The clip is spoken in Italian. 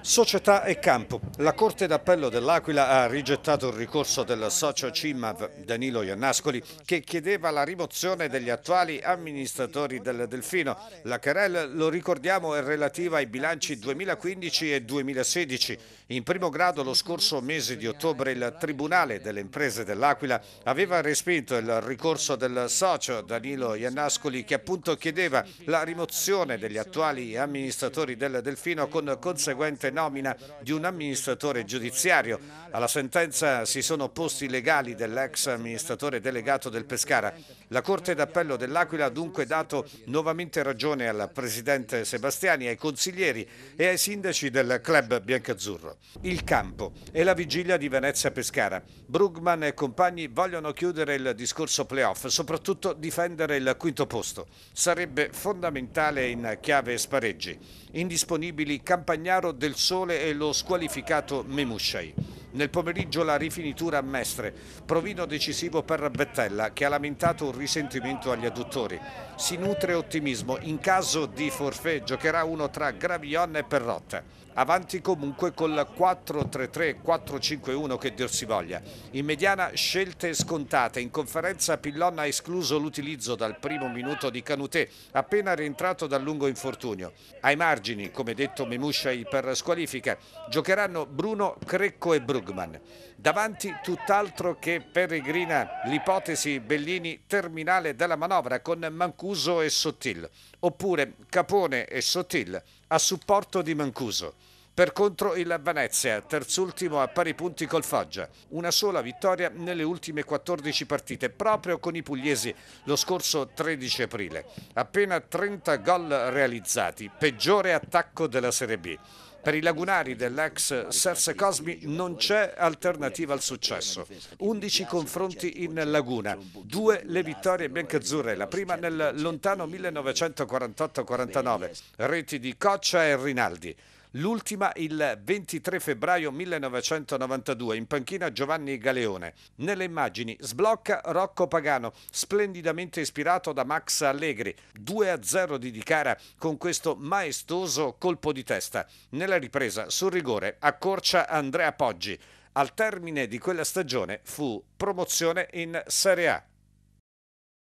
Società e campo. La Corte d'Appello dell'Aquila ha rigettato il ricorso del socio CIMAV Danilo Iannascoli che chiedeva la rimozione degli attuali amministratori del Delfino. La querel, lo ricordiamo, è relativa ai bilanci 2015 e 2016. In primo grado lo scorso mese di ottobre il Tribunale delle Imprese dell'Aquila aveva respinto il ricorso del socio Danilo Iannascoli che appunto chiedeva la rimozione degli attuali amministratori del Delfino con conseguenti recente nomina di un amministratore giudiziario. Alla sentenza si sono opposti i legali dell'ex amministratore delegato del Pescara. La Corte d'Appello dell'Aquila ha dunque dato nuovamente ragione al Presidente Sebastiani, ai consiglieri e ai sindaci del club biancazzurro. Il campo è la vigilia di Venezia-Pescara. Brugman e compagni vogliono chiudere il discorso playoff, soprattutto difendere il quinto posto. Sarebbe fondamentale in chiave spareggi. Indisponibili Campagnaro del del Sole e lo squalificato Memushai. Nel pomeriggio la rifinitura a Mestre, provino decisivo per Bettella che ha lamentato un risentimento agli adduttori. Si nutre ottimismo, in caso di forfè giocherà uno tra Gravion e Perrotta avanti comunque col 4-3-3-4-5-1 che dir si voglia. In mediana scelte scontate, in conferenza Pillon ha escluso l'utilizzo dal primo minuto di Canutè, appena rientrato dal lungo infortunio. Ai margini, come detto Memusciai per squalifica, giocheranno Bruno, Crecco e Bruno. Krugman. Davanti tutt'altro che peregrina l'ipotesi Bellini terminale della manovra con Mancuso e Sottil, oppure Capone e Sottil a supporto di Mancuso. Per contro il Venezia, terzultimo a pari punti col Foggia. Una sola vittoria nelle ultime 14 partite, proprio con i pugliesi lo scorso 13 aprile. Appena 30 gol realizzati, peggiore attacco della Serie B. Per i lagunari dell'ex Serse Cosmi non c'è alternativa al successo. 11 confronti in laguna, due le vittorie biancazzurre, la prima nel lontano 1948-49, reti di Coccia e Rinaldi l'ultima il 23 febbraio 1992 in panchina Giovanni Galeone. Nelle immagini sblocca Rocco Pagano, splendidamente ispirato da Max Allegri, 2-0 di Dicara con questo maestoso colpo di testa. Nella ripresa sul rigore accorcia Andrea Poggi. Al termine di quella stagione fu promozione in Serie A.